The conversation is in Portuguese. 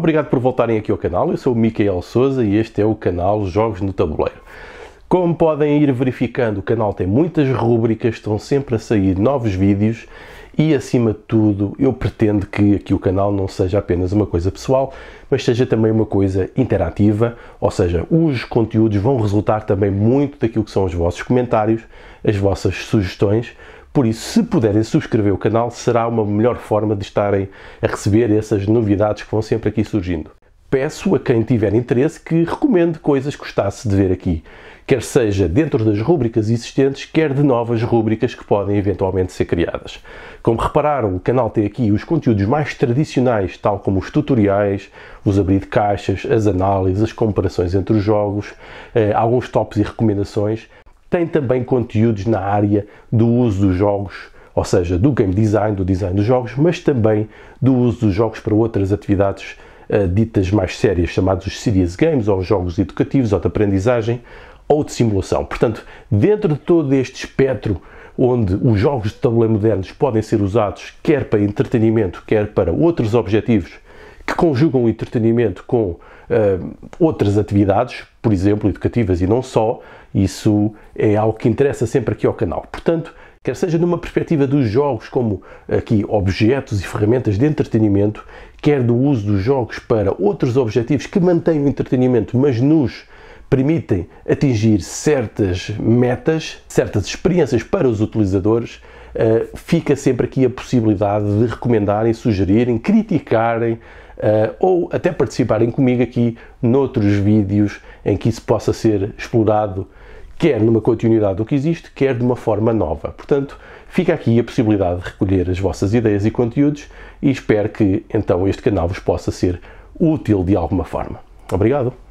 Obrigado por voltarem aqui ao canal. Eu sou o Miquel Souza e este é o canal Jogos no Tabuleiro. Como podem ir verificando, o canal tem muitas rubricas, estão sempre a sair novos vídeos e, acima de tudo, eu pretendo que aqui o canal não seja apenas uma coisa pessoal, mas seja também uma coisa interativa, ou seja, os conteúdos vão resultar também muito daquilo que são os vossos comentários, as vossas sugestões, por isso, se puderem subscrever o canal, será uma melhor forma de estarem a receber essas novidades que vão sempre aqui surgindo. Peço a quem tiver interesse que recomende coisas que gostasse de ver aqui, quer seja dentro das rúbricas existentes, quer de novas rúbricas que podem eventualmente ser criadas. Como repararam, o canal tem aqui os conteúdos mais tradicionais, tal como os tutoriais, os abrir de caixas, as análises, as comparações entre os jogos, eh, alguns tops e recomendações, tem também conteúdos na área do uso dos jogos, ou seja, do game design, do design dos jogos, mas também do uso dos jogos para outras atividades uh, ditas mais sérias, chamados os serious games, ou jogos educativos, ou de aprendizagem, ou de simulação. Portanto, dentro de todo este espectro onde os jogos de tabuleiro modernos podem ser usados quer para entretenimento, quer para outros objetivos, conjugam o entretenimento com uh, outras atividades, por exemplo, educativas e não só, isso é algo que interessa sempre aqui ao canal. Portanto, quer seja numa perspectiva dos jogos como aqui objetos e ferramentas de entretenimento, quer do uso dos jogos para outros objetivos que mantêm o entretenimento, mas nos permitem atingir certas metas, certas experiências para os utilizadores, eh, fica sempre aqui a possibilidade de recomendarem, sugerirem, criticarem eh, ou até participarem comigo aqui noutros vídeos em que isso possa ser explorado, quer numa continuidade do que existe, quer de uma forma nova. Portanto, fica aqui a possibilidade de recolher as vossas ideias e conteúdos e espero que então este canal vos possa ser útil de alguma forma. Obrigado!